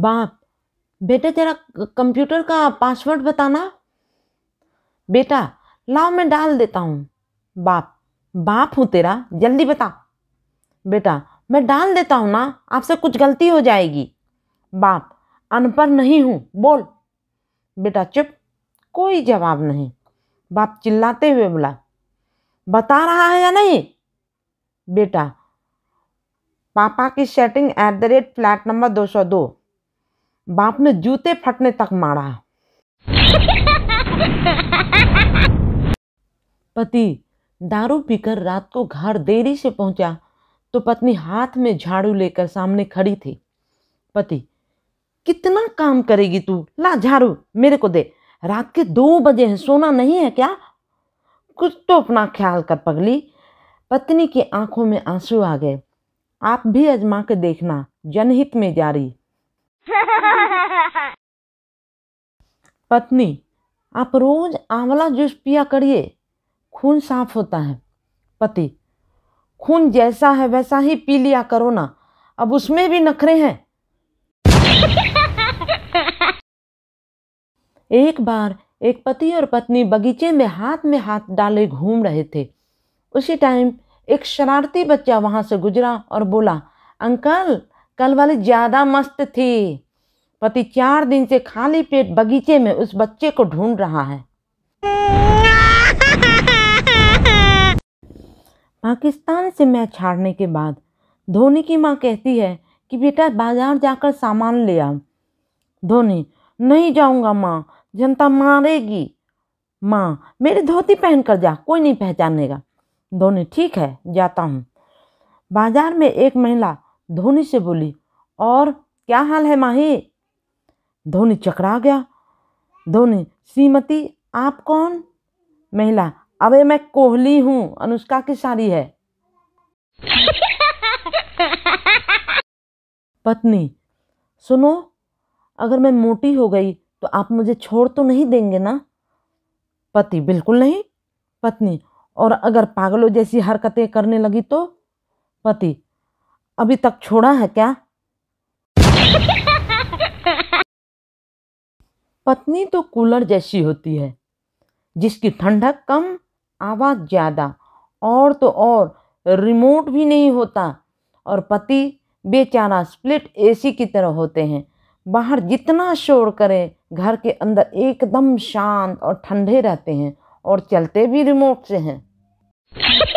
बाप बेटा तेरा कंप्यूटर का पासवर्ड बताना बेटा लाओ मैं डाल देता हूँ बाप बाप हूँ तेरा जल्दी बता बेटा मैं डाल देता हूँ ना आपसे कुछ गलती हो जाएगी बाप अनपढ़ नहीं हूँ बोल बेटा चुप कोई जवाब नहीं बाप चिल्लाते हुए बोला बता रहा है या नहीं बेटा पापा की setting at the rate flat number दो सौ दो बाप ने जूते फटने तक मारा पति दारू पीकर रात को घर देरी से पहुंचा तो पत्नी हाथ में झाड़ू लेकर सामने खड़ी थी पति कितना काम करेगी तू ला झाड़ू मेरे को दे रात के दो बजे हैं सोना नहीं है क्या कुछ तो अपना ख्याल कर पगली पत्नी की आंखों में आंसू आ गए आप भी अजमा के देखना जनहित में जारी पत्नी आप रोज आंवला जूस पिया करिए खून साफ होता है पति खून जैसा है वैसा ही पी लिया करो ना अब उसमें भी नखरे हैं एक बार एक पति और पत्नी बगीचे में हाथ में हाथ डाले घूम रहे थे उसी टाइम एक शरारती बच्चा वहां से गुजरा और बोला अंकल कल वाली ज़्यादा मस्त थी पति चार दिन से खाली पेट बगीचे में उस बच्चे को ढूंढ रहा है पाकिस्तान से मैच छाड़ने के बाद धोनी की माँ कहती है कि बेटा बाजार जाकर सामान ले आ धोनी नहीं जाऊंगा माँ जनता मारेगी माँ मेरी धोती पहन कर जा कोई नहीं पहचानेगा धोनी ठीक है जाता हूँ बाजार में एक महिला धोनी से बोली और क्या हाल है माही धोनी चकरा गया धोनी श्रीमती आप कौन महिला अबे मैं कोहली हूँ अनुष्का की साड़ी है पत्नी सुनो अगर मैं मोटी हो गई तो आप मुझे छोड़ तो नहीं देंगे ना पति बिल्कुल नहीं पत्नी और अगर पागलों जैसी हरकतें करने लगी तो पति अभी तक छोड़ा है क्या पत्नी तो कूलर जैसी होती है जिसकी ठंडक कम आवाज़ ज़्यादा और तो और रिमोट भी नहीं होता और पति बेचारा स्प्लिट एसी की तरह होते हैं बाहर जितना शोर करें घर के अंदर एकदम शांत और ठंडे रहते हैं और चलते भी रिमोट से हैं